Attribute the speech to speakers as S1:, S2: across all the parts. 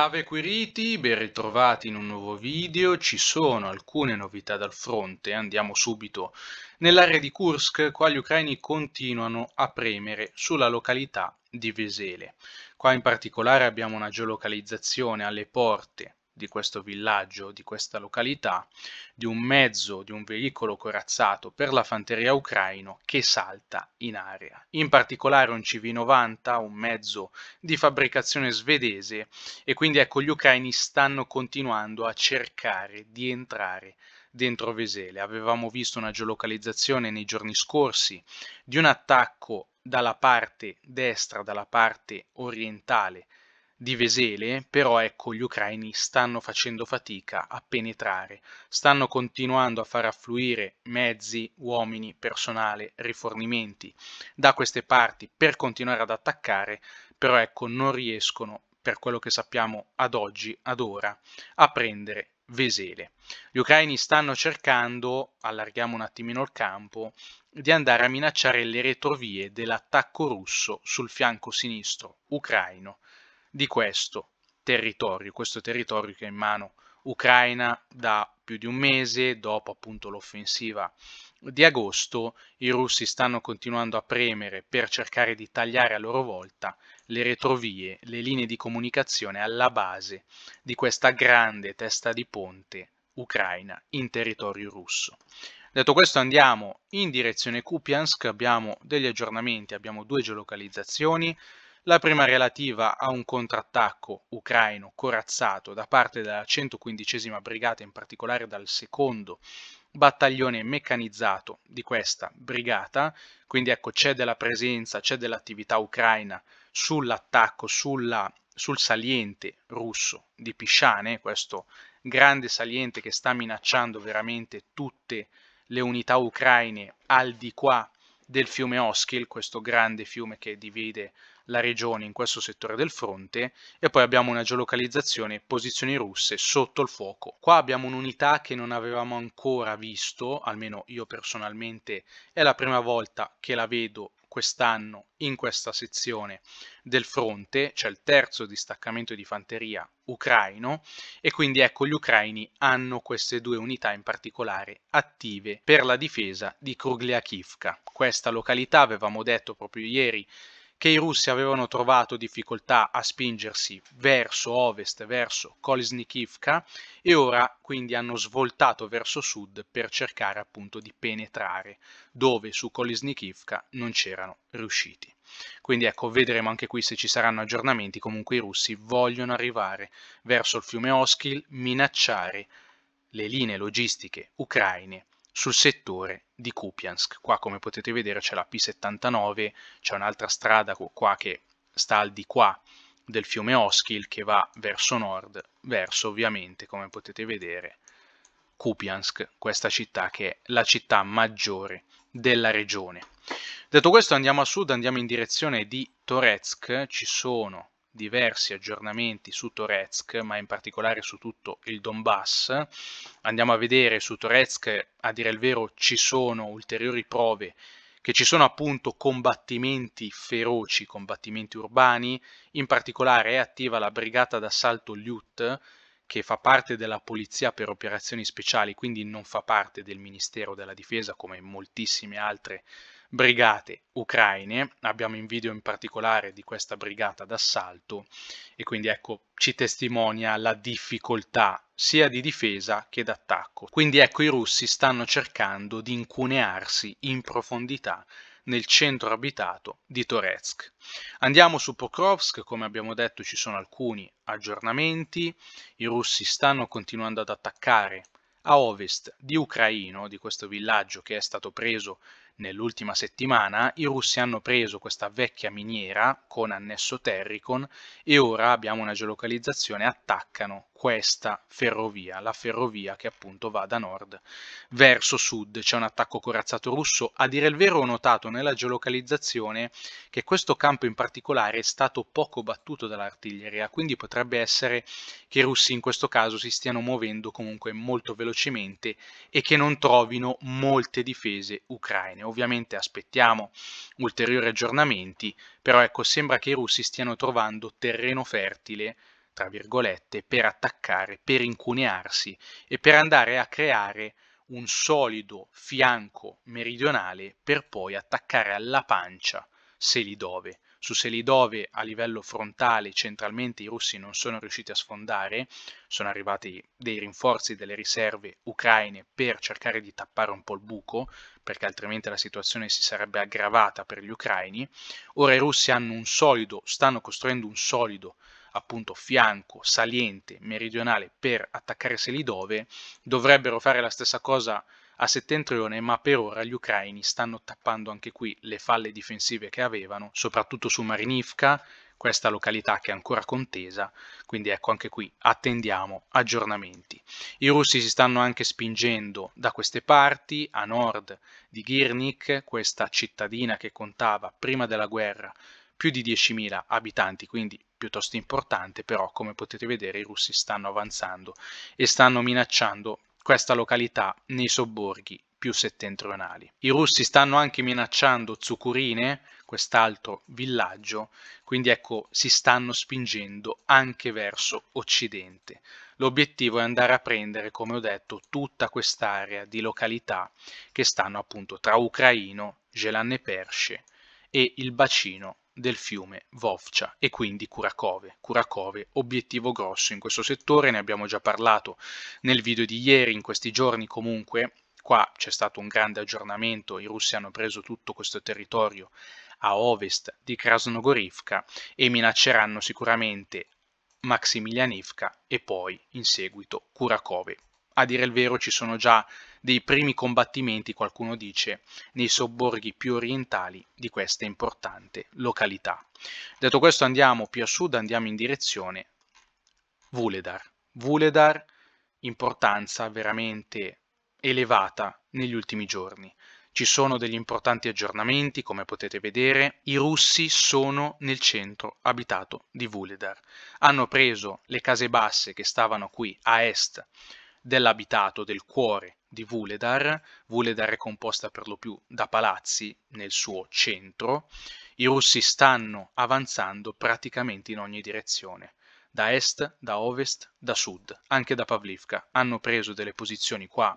S1: Ave Quiriti, ben ritrovati in un nuovo video, ci sono alcune novità dal fronte, andiamo subito. Nell'area di Kursk qua gli ucraini continuano a premere sulla località di Vesele. Qua in particolare abbiamo una geolocalizzazione alle porte di questo villaggio, di questa località, di un mezzo, di un veicolo corazzato per la fanteria ucraino che salta in aria. In particolare un CV-90, un mezzo di fabbricazione svedese e quindi ecco gli ucraini stanno continuando a cercare di entrare dentro Vesele. Avevamo visto una geolocalizzazione nei giorni scorsi di un attacco dalla parte destra, dalla parte orientale di Vesele, però ecco gli ucraini stanno facendo fatica a penetrare, stanno continuando a far affluire mezzi, uomini, personale, rifornimenti da queste parti per continuare ad attaccare, però ecco non riescono, per quello che sappiamo ad oggi, ad ora, a prendere Vesele. Gli ucraini stanno cercando, allarghiamo un attimino il campo, di andare a minacciare le retrovie dell'attacco russo sul fianco sinistro ucraino di questo territorio, questo territorio che è in mano Ucraina da più di un mese, dopo appunto l'offensiva di agosto, i russi stanno continuando a premere per cercare di tagliare a loro volta le retrovie, le linee di comunicazione alla base di questa grande testa di ponte ucraina in territorio russo. Detto questo andiamo in direzione Kupiansk, abbiamo degli aggiornamenti, abbiamo due geolocalizzazioni, la prima relativa a un contrattacco ucraino corazzato da parte della 115 Brigata, in particolare dal secondo battaglione meccanizzato di questa brigata, quindi ecco c'è della presenza, c'è dell'attività ucraina sull'attacco, sulla, sul saliente russo di Pisciane, questo grande saliente che sta minacciando veramente tutte le unità ucraine al di qua del fiume Oskil, questo grande fiume che divide la regione in questo settore del fronte e poi abbiamo una geolocalizzazione posizioni russe sotto il fuoco. Qua abbiamo un'unità che non avevamo ancora visto, almeno io personalmente è la prima volta che la vedo quest'anno in questa sezione del fronte, cioè il terzo distaccamento di fanteria ucraino e quindi ecco gli ucraini hanno queste due unità in particolare attive per la difesa di Krugliakivka. Questa località avevamo detto proprio ieri che i russi avevano trovato difficoltà a spingersi verso ovest, verso Kolesnikivka e ora quindi hanno svoltato verso sud per cercare appunto di penetrare dove su Kolesnikivka non c'erano riusciti. Quindi ecco, vedremo anche qui se ci saranno aggiornamenti, comunque i russi vogliono arrivare verso il fiume Oskil, minacciare le linee logistiche ucraine sul settore di Kupiansk. Qua come potete vedere c'è la P79, c'è un'altra strada qua che sta al di qua del fiume Oskil che va verso nord, verso ovviamente come potete vedere Kupiansk, questa città che è la città maggiore della regione. Detto questo andiamo a sud, andiamo in direzione di Toretsk, ci sono diversi aggiornamenti su Torezk, ma in particolare su tutto il Donbass. Andiamo a vedere su Torezk, a dire il vero, ci sono ulteriori prove che ci sono appunto combattimenti feroci, combattimenti urbani, in particolare è attiva la brigata d'assalto Liut, che fa parte della Polizia per operazioni speciali, quindi non fa parte del Ministero della Difesa come moltissime altre brigate ucraine, abbiamo in video in particolare di questa brigata d'assalto e quindi ecco ci testimonia la difficoltà sia di difesa che d'attacco. Quindi ecco i russi stanno cercando di incunearsi in profondità nel centro abitato di Toretsk. Andiamo su Pokrovsk, come abbiamo detto ci sono alcuni aggiornamenti, i russi stanno continuando ad attaccare a ovest di Ucraino, di questo villaggio che è stato preso nell'ultima settimana i russi hanno preso questa vecchia miniera con annesso Terricon e ora abbiamo una geolocalizzazione, attaccano questa ferrovia, la ferrovia che appunto va da nord verso sud, c'è un attacco corazzato russo. A dire il vero ho notato nella geolocalizzazione che questo campo in particolare è stato poco battuto dall'artiglieria, quindi potrebbe essere che i russi in questo caso si stiano muovendo comunque molto velocemente e che non trovino molte difese ucraine ovviamente aspettiamo ulteriori aggiornamenti, però ecco, sembra che i russi stiano trovando terreno fertile, tra virgolette, per attaccare, per incunearsi e per andare a creare un solido fianco meridionale per poi attaccare alla pancia se li dove. Su Selidove a livello frontale centralmente i russi non sono riusciti a sfondare, sono arrivati dei rinforzi delle riserve ucraine per cercare di tappare un po' il buco, perché altrimenti la situazione si sarebbe aggravata per gli ucraini. Ora i russi hanno un solido, stanno costruendo un solido appunto fianco saliente meridionale per attaccare Selidove, dovrebbero fare la stessa cosa a settentrione, ma per ora gli ucraini stanno tappando anche qui le falle difensive che avevano, soprattutto su Marinivka, questa località che è ancora contesa, quindi ecco anche qui attendiamo aggiornamenti. I russi si stanno anche spingendo da queste parti, a nord di Girnik, questa cittadina che contava prima della guerra più di 10.000 abitanti, quindi piuttosto importante, però come potete vedere i russi stanno avanzando e stanno minacciando questa località nei sobborghi più settentrionali. I russi stanno anche minacciando Zucurine, quest'altro villaggio, quindi ecco si stanno spingendo anche verso occidente. L'obiettivo è andare a prendere, come ho detto, tutta quest'area di località che stanno appunto tra Ucraino, Gelanne Persce e il bacino del fiume Vovcia e quindi Kurakove. Kurakove, obiettivo grosso in questo settore, ne abbiamo già parlato nel video di ieri, in questi giorni comunque, qua c'è stato un grande aggiornamento, i russi hanno preso tutto questo territorio a ovest di Krasnogorivka e minacceranno sicuramente Maximilianivka e poi in seguito Kurakove. A dire il vero ci sono già dei primi combattimenti, qualcuno dice, nei sobborghi più orientali di questa importante località. Detto questo andiamo più a sud, andiamo in direzione Vuledar. Vuledar, importanza veramente elevata negli ultimi giorni. Ci sono degli importanti aggiornamenti, come potete vedere. I russi sono nel centro abitato di Vuledar. Hanno preso le case basse che stavano qui a est dell'abitato, del cuore di Vuledar, Vuledar è composta per lo più da palazzi nel suo centro, i russi stanno avanzando praticamente in ogni direzione, da est, da ovest, da sud, anche da Pavlivka, hanno preso delle posizioni qua,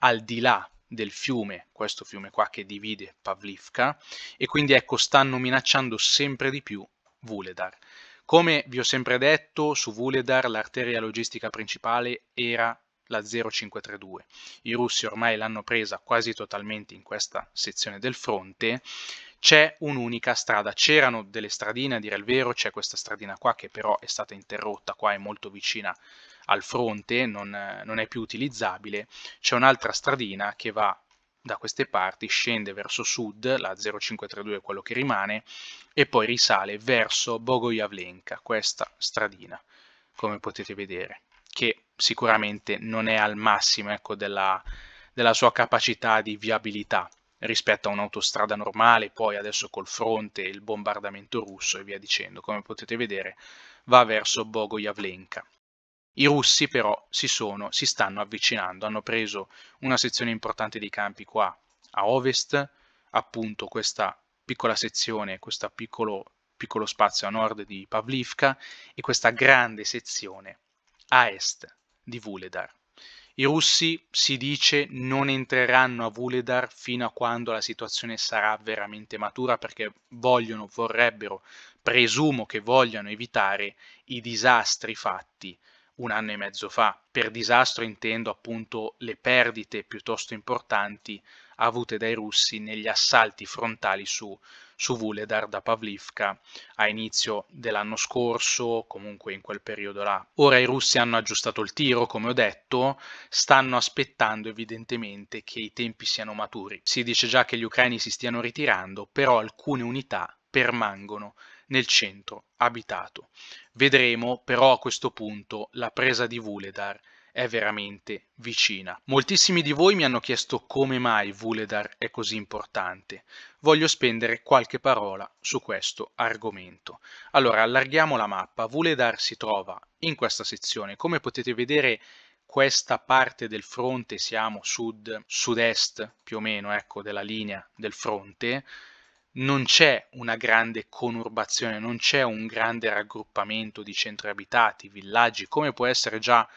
S1: al di là del fiume, questo fiume qua che divide Pavlivka, e quindi ecco stanno minacciando sempre di più Vuledar. Come vi ho sempre detto, su Vuledar l'arteria logistica principale era la 0532. I russi ormai l'hanno presa quasi totalmente in questa sezione del fronte. C'è un'unica strada, c'erano delle stradine a dire il vero, c'è questa stradina qua che però è stata interrotta, qua è molto vicina al fronte, non, non è più utilizzabile, c'è un'altra stradina che va da queste parti, scende verso sud, la 0532 è quello che rimane, e poi risale verso Bogoyavlenka, questa stradina, come potete vedere che sicuramente non è al massimo ecco, della, della sua capacità di viabilità rispetto a un'autostrada normale, poi adesso col fronte, il bombardamento russo e via dicendo. Come potete vedere va verso Bogoyavlenka. I russi però si, sono, si stanno avvicinando, hanno preso una sezione importante dei campi qua a ovest, appunto questa piccola sezione, questo piccolo, piccolo spazio a nord di Pavlivka e questa grande sezione a est di Vuledar. I russi, si dice, non entreranno a Vuledar fino a quando la situazione sarà veramente matura perché vogliono, vorrebbero, presumo che vogliano evitare i disastri fatti un anno e mezzo fa. Per disastro intendo appunto le perdite piuttosto importanti avute dai russi negli assalti frontali su, su Vuledar da Pavlivka a inizio dell'anno scorso, comunque in quel periodo là. Ora i russi hanno aggiustato il tiro, come ho detto, stanno aspettando evidentemente che i tempi siano maturi. Si dice già che gli ucraini si stiano ritirando, però alcune unità permangono nel centro abitato. Vedremo però a questo punto la presa di Vuledar è veramente vicina. Moltissimi di voi mi hanno chiesto come mai Vuledar è così importante. Voglio spendere qualche parola su questo argomento. Allora, allarghiamo la mappa. Vuledar si trova in questa sezione. Come potete vedere questa parte del fronte, siamo sud-sud-est più o meno, ecco, della linea del fronte, non c'è una grande conurbazione, non c'è un grande raggruppamento di centri abitati, villaggi, come può essere già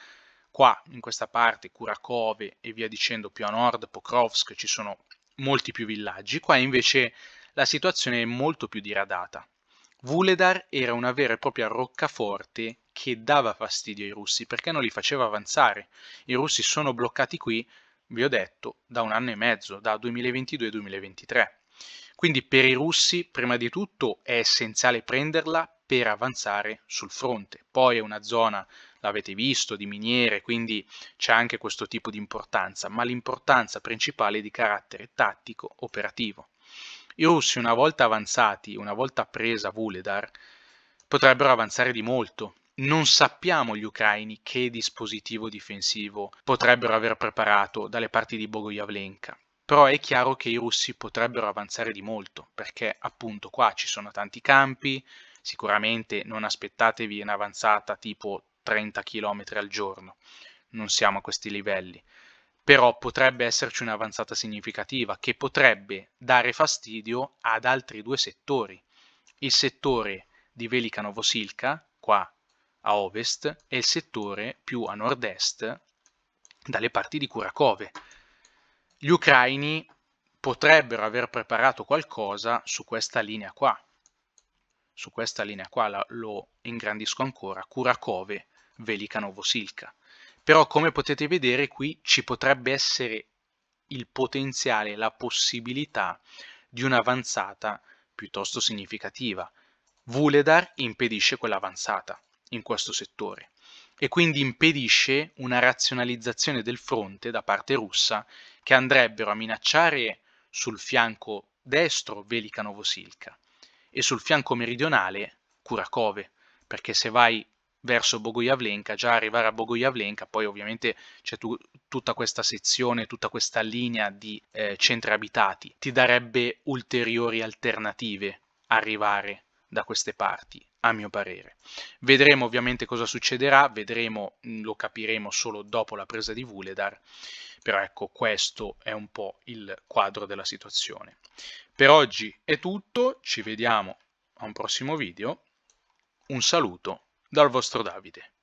S1: qua in questa parte, Kurakove e via dicendo, più a nord, Pokrovsk, ci sono molti più villaggi, qua invece la situazione è molto più diradata. Vuledar era una vera e propria roccaforte che dava fastidio ai russi perché non li faceva avanzare. I russi sono bloccati qui, vi ho detto, da un anno e mezzo, da 2022-2023. Quindi per i russi, prima di tutto, è essenziale prenderla per avanzare sul fronte. Poi è una zona l'avete visto, di miniere, quindi c'è anche questo tipo di importanza, ma l'importanza principale è di carattere tattico operativo. I russi, una volta avanzati, una volta presa Vuledar, potrebbero avanzare di molto. Non sappiamo gli ucraini che dispositivo difensivo potrebbero aver preparato dalle parti di Bogoyavlenka, però è chiaro che i russi potrebbero avanzare di molto, perché appunto qua ci sono tanti campi, sicuramente non aspettatevi un'avanzata tipo 30 km al giorno. Non siamo a questi livelli. Però potrebbe esserci un'avanzata significativa che potrebbe dare fastidio ad altri due settori. Il settore di Velica Novosilka, qua a ovest, e il settore più a nord-est, dalle parti di Kurakove. Gli ucraini potrebbero aver preparato qualcosa su questa linea qua. Su questa linea qua lo ingrandisco ancora, Kurakove Velika Novosilka. Però come potete vedere qui ci potrebbe essere il potenziale, la possibilità di un'avanzata piuttosto significativa. Vuledar impedisce quell'avanzata in questo settore e quindi impedisce una razionalizzazione del fronte da parte russa che andrebbero a minacciare sul fianco destro Velika Novosilka e sul fianco meridionale Kurakove, perché se vai verso Bogoyavlenka, già arrivare a Bogoyavlenka, poi ovviamente c'è tu, tutta questa sezione, tutta questa linea di eh, centri abitati, ti darebbe ulteriori alternative arrivare da queste parti, a mio parere. Vedremo ovviamente cosa succederà, vedremo, mm, lo capiremo solo dopo la presa di Vuledar, però ecco questo è un po' il quadro della situazione. Per oggi è tutto, ci vediamo a un prossimo video, un saluto dal vostro Davide.